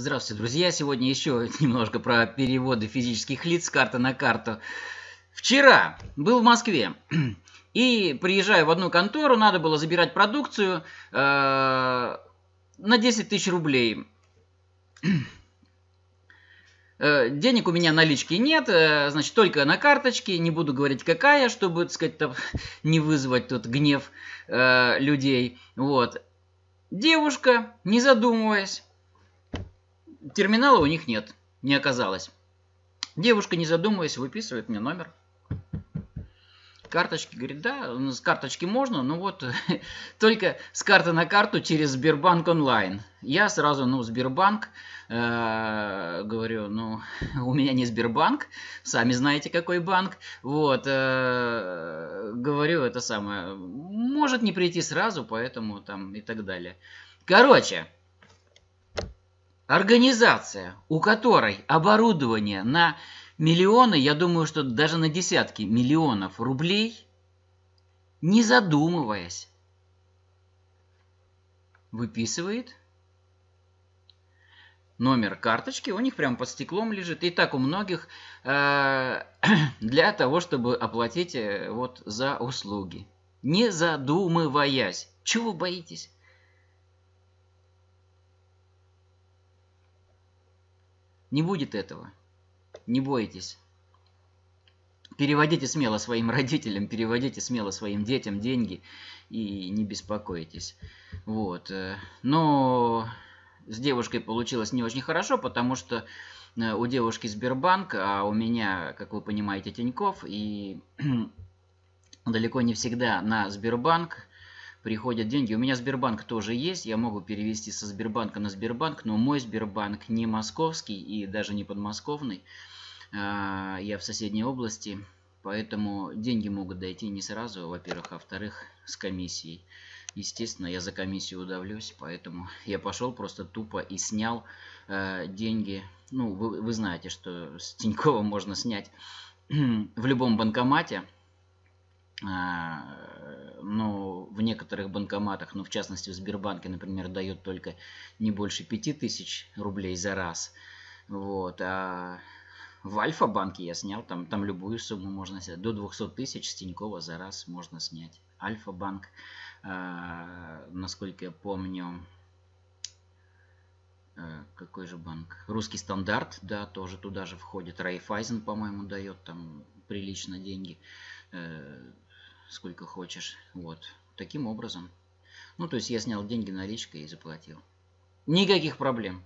Здравствуйте, друзья! Сегодня еще немножко про переводы физических лиц с карты на карту. Вчера был в Москве и приезжаю в одну контору, надо было забирать продукцию э, на 10 тысяч рублей. Э, денег у меня налички нет, э, значит, только на карточке, не буду говорить какая, чтобы, так сказать, там, не вызвать тут гнев э, людей. Вот. Девушка, не задумываясь, Терминала у них нет, не оказалось. Девушка, не задумываясь, выписывает мне номер. Карточки, говорит, да, с карточки можно, но вот только с карты на карту через Сбербанк онлайн. Я сразу, ну, Сбербанк, э, говорю, ну, у меня не Сбербанк, сами знаете, какой банк. Вот, э, говорю, это самое, может не прийти сразу, поэтому там и так далее. Короче, Организация, у которой оборудование на миллионы, я думаю, что даже на десятки миллионов рублей, не задумываясь, выписывает номер карточки, у них прямо под стеклом лежит, и так у многих э, для того, чтобы оплатить э, вот за услуги. Не задумываясь, чего вы боитесь? Не будет этого. Не бойтесь. Переводите смело своим родителям, переводите смело своим детям деньги и не беспокойтесь. Вот. Э, но с девушкой получилось не очень хорошо, потому что э, у девушки Сбербанк, а у меня, как вы понимаете, Тиньков, и далеко не всегда на Сбербанк приходят деньги. У меня Сбербанк тоже есть, я могу перевести со Сбербанка на Сбербанк, но мой Сбербанк не московский и даже не подмосковный. А, я в соседней области, поэтому деньги могут дойти не сразу, во-первых, а во-вторых, с комиссией. Естественно, я за комиссию удавлюсь, поэтому я пошел просто тупо и снял э, деньги. Ну, вы, вы знаете, что с Тинькова можно снять в любом банкомате а, в некоторых банкоматах, но в частности в Сбербанке, например, дает только не больше 5000 рублей за раз. Вот, а в Альфа-банке я снял, там, там любую сумму можно снять. До 200 тысяч с Тинькова за раз можно снять. Альфа-банк, а, насколько я помню, а, какой же банк? Русский стандарт, да, тоже туда же входит. Райфайзен, по-моему, дает там прилично деньги. Э, сколько хочешь. Вот. Таким образом. Ну, то есть я снял деньги наличкой и заплатил. Никаких проблем.